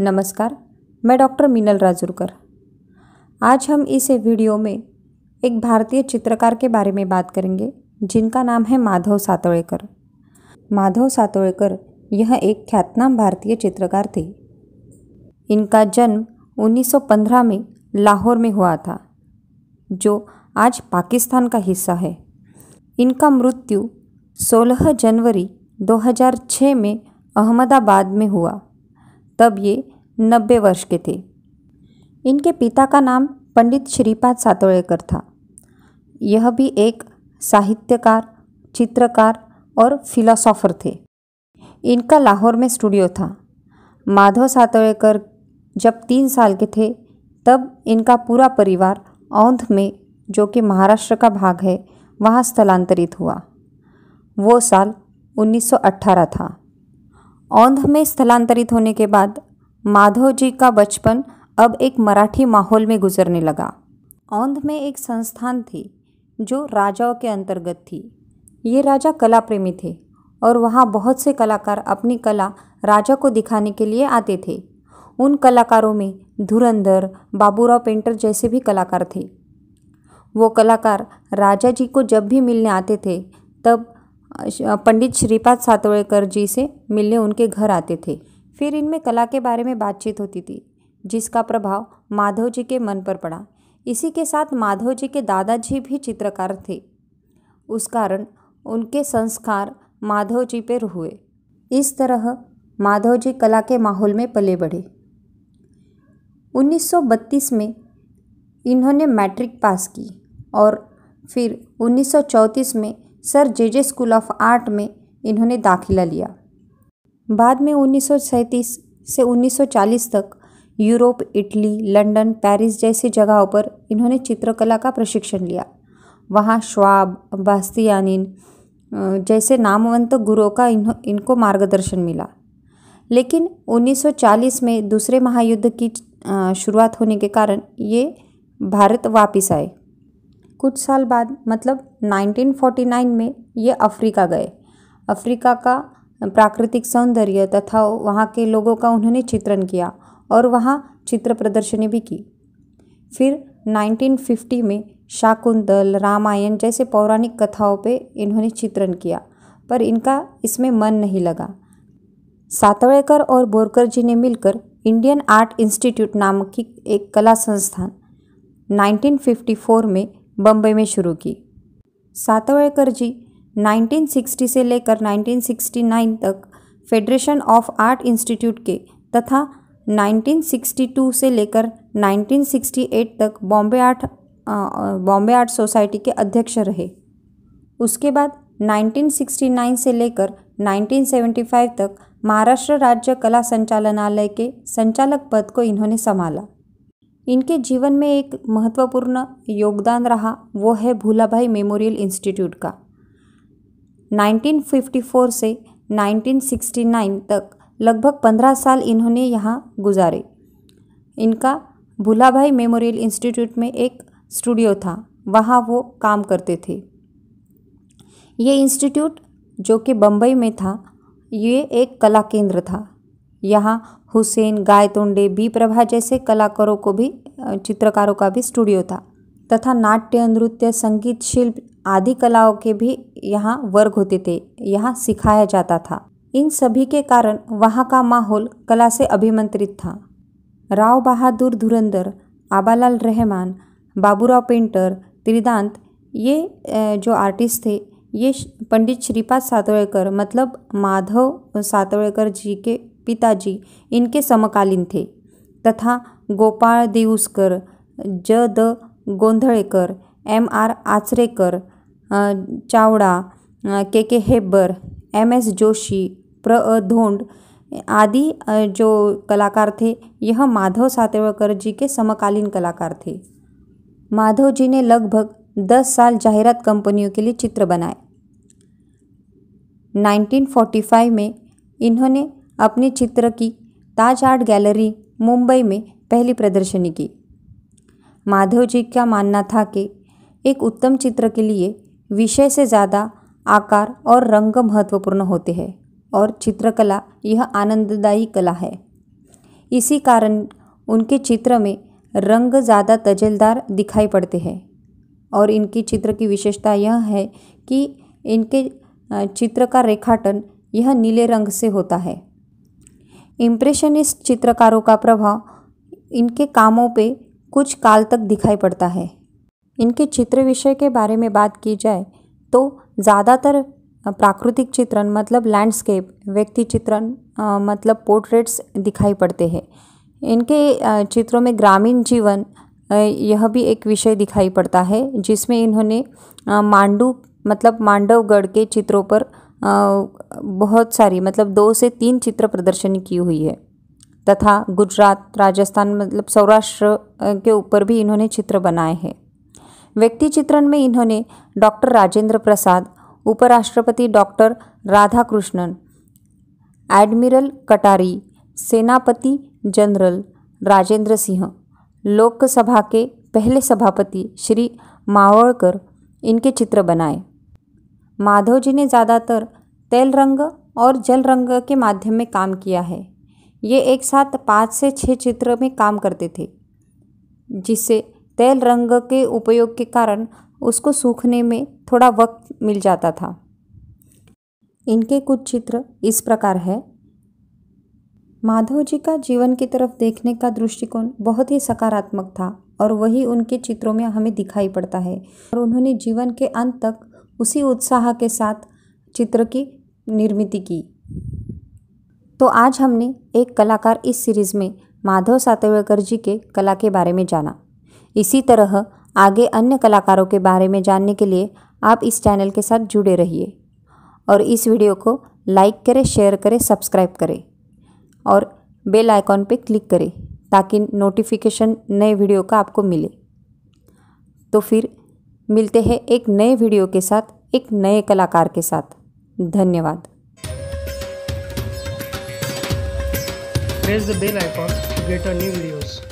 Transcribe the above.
नमस्कार मैं डॉक्टर मीनल राजुरकर आज हम इस वीडियो में एक भारतीय चित्रकार के बारे में बात करेंगे जिनका नाम है माधव सातोड़ेकर माधव सातोड़ेकर यह एक ख्यातनाम भारतीय चित्रकार थे इनका जन्म 1915 में लाहौर में हुआ था जो आज पाकिस्तान का हिस्सा है इनका मृत्यु 16 जनवरी 2006 में अहमदाबाद में हुआ तब ये नब्बे वर्ष के थे इनके पिता का नाम पंडित श्रीपाद सातोड़ेकर था यह भी एक साहित्यकार चित्रकार और फिलोसॉफर थे इनका लाहौर में स्टूडियो था माधव सातोड़ेकर जब तीन साल के थे तब इनका पूरा परिवार औंध में जो कि महाराष्ट्र का भाग है वहाँ स्थलांतरित हुआ वो साल 1918 था औंध में स्थलांतरित होने के बाद माधव जी का बचपन अब एक मराठी माहौल में गुजरने लगा औंध में एक संस्थान थी जो राजाओं के अंतर्गत थी ये राजा कला प्रेमी थे और वहाँ बहुत से कलाकार अपनी कला राजा को दिखाने के लिए आते थे उन कलाकारों में धुरंधर बाबूराव पेंटर जैसे भी कलाकार थे वो कलाकार राजा जी को जब भी मिलने आते थे तब पंडित श्रीपाद सातवेकर जी से मिलने उनके घर आते थे फिर इनमें कला के बारे में बातचीत होती थी जिसका प्रभाव माधव जी के मन पर पड़ा इसी के साथ माधव जी के दादाजी भी चित्रकार थे उस कारण उनके संस्कार माधव जी पर हुए इस तरह माधव जी कला के माहौल में पले बढ़े 1932 में इन्होंने मैट्रिक पास की और फिर 1934 में sir J J school of art में इन्होंने दाखिला लिया बाद में उन्नीस से 1940 तक यूरोप इटली लंदन पेरिस जैसी जगहों पर इन्होंने चित्रकला का प्रशिक्षण लिया वहाँ श्वाब बास्तियानिन जैसे नामवंत गुरुओं का इन, इनको मार्गदर्शन मिला लेकिन 1940 में दूसरे महायुद्ध की शुरुआत होने के कारण ये भारत वापस आए कुछ साल बाद मतलब 1949 में ये अफ्रीका गए अफ्रीका का प्राकृतिक सौंदर्य तथा वहाँ के लोगों का उन्होंने चित्रण किया और वहाँ चित्र प्रदर्शनी भी की फिर 1950 में शाकुंतल रामायण जैसे पौराणिक कथाओं पे इन्होंने चित्रण किया पर इनका इसमें मन नहीं लगा सातवेकर और बोरकर जी ने मिलकर इंडियन आर्ट इंस्टीट्यूट नाम की एक कला संस्थान 1954 में बम्बई में शुरू की सातवेकर जी 1960 से लेकर 1969 तक फेडरेशन ऑफ आर्ट इंस्टीट्यूट के तथा 1962 से लेकर 1968 तक Bombay art Bombay art society के अध्यक्ष रहे उसके बाद 1969 से लेकर 1975 तक महाराष्ट्र राज्य कला संचालनालय के संचालक पद को इन्होंने संभाला इनके जीवन में एक महत्वपूर्ण योगदान रहा वो है भूलाभाई मेमोरियल इंस्टीट्यूट का 1954 से 1969 तक लगभग 15 साल इन्होंने यहाँ गुजारे इनका भाई मेमोरियल इंस्टीट्यूट में एक स्टूडियो था वहाँ वो काम करते थे ये इंस्टीट्यूट जो कि बम्बई में था ये एक कला केंद्र था यहाँ हुसैन गायतोंडे बी प्रभा जैसे कलाकारों को भी चित्रकारों का भी स्टूडियो था तथा नाट्य नृत्य संगीत शिल्प आदि कलाओं के भी यहाँ वर्ग होते थे यहाँ सिखाया जाता था इन सभी के कारण वहाँ का माहौल कला से अभिमंत्रित था राव बहादुर धुरंधर आबालाल रहमान बाबूराव पेंटर त्रिदांत ये जो आर्टिस्ट थे ये पंडित श्रीपाद सातवेकर मतलब माधव सातवेकर जी के पिताजी इनके समकालीन थे तथा Gopal Deuskar J D Gondhalekar M R Achrekar Chavda K K Hebbar M S Joshi प्र अ धोंड आदि जो कलाकार थे यह माधव सातेवकर जी के समकालीन कलाकार थे माधव जी ने लगभग दस साल जाहिरात कंपनियों के लिए चित्र बनाए 1945 में इन्होंने अपने चित्र की ताज आर्ट गैलरी मुंबई में पहली प्रदर्शनी की माधव जी का मानना था कि एक उत्तम चित्र के लिए विषय से ज़्यादा आकार और रंग महत्वपूर्ण होते हैं और चित्रकला यह आनंददायी कला है इसी कारण उनके चित्र में रंग ज़्यादा तजलदार दिखाई पड़ते हैं और इनके चित्र की विशेषता यह है कि इनके चित्र का रेखाटन यह नीले रंग से होता है इम्प्रेशनिस्ट चित्रकारों का प्रभाव इनके कामों पे कुछ काल तक दिखाई पड़ता है इनके चित्र विषय के बारे में बात की जाए तो ज़्यादातर प्राकृतिक चित्रण मतलब लैंडस्केप व्यक्ति चित्रण मतलब पोर्ट्रेट्स दिखाई पड़ते हैं इनके चित्रों में ग्रामीण जीवन यह भी एक विषय दिखाई पड़ता है जिसमें इन्होंने मांडू मतलब मांडवगढ़ के चित्रों पर बहुत सारी मतलब दो से तीन चित्र प्रदर्शनी की हुई है तथा गुजरात राजस्थान मतलब सौराष्ट्र के ऊपर भी इन्होंने चित्र बनाए हैं व्यक्ति चित्रण में इन्होंने डॉक्टर राजेंद्र प्रसाद उपराष्ट्रपति डॉक्टर राधाकृष्णन एडमिरल कटारी सेनापति जनरल राजेंद्र सिंह लोकसभा के पहले सभापति श्री मावड़कर इनके चित्र बनाए माधव जी ने ज़्यादातर तेल रंग और जल रंग के माध्यम में काम किया है ये एक साथ पाँच से छः चित्र में काम करते थे जिससे तेल रंग के उपयोग के कारण उसको सूखने में थोड़ा वक्त मिल जाता था इनके कुछ चित्र इस प्रकार है माधव जी का जीवन की तरफ देखने का दृष्टिकोण बहुत ही सकारात्मक था और वही उनके चित्रों में हमें दिखाई पड़ता है और उन्होंने जीवन के अंत तक उसी उत्साह के साथ चित्र की निर्मित की तो आज हमने एक कलाकार इस सीरीज़ में माधव सातवेकर जी के कला के बारे में जाना इसी तरह आगे अन्य कलाकारों के बारे में जानने के लिए आप इस चैनल के साथ जुड़े रहिए और इस वीडियो को लाइक करें शेयर करें सब्सक्राइब करें और बेल आइकॉन पर क्लिक करें ताकि नोटिफिकेशन नए वीडियो का आपको मिले तो फिर मिलते हैं एक नए वीडियो के साथ एक नए कलाकार के साथ धन्यवाद press the bell icon to get our new videos.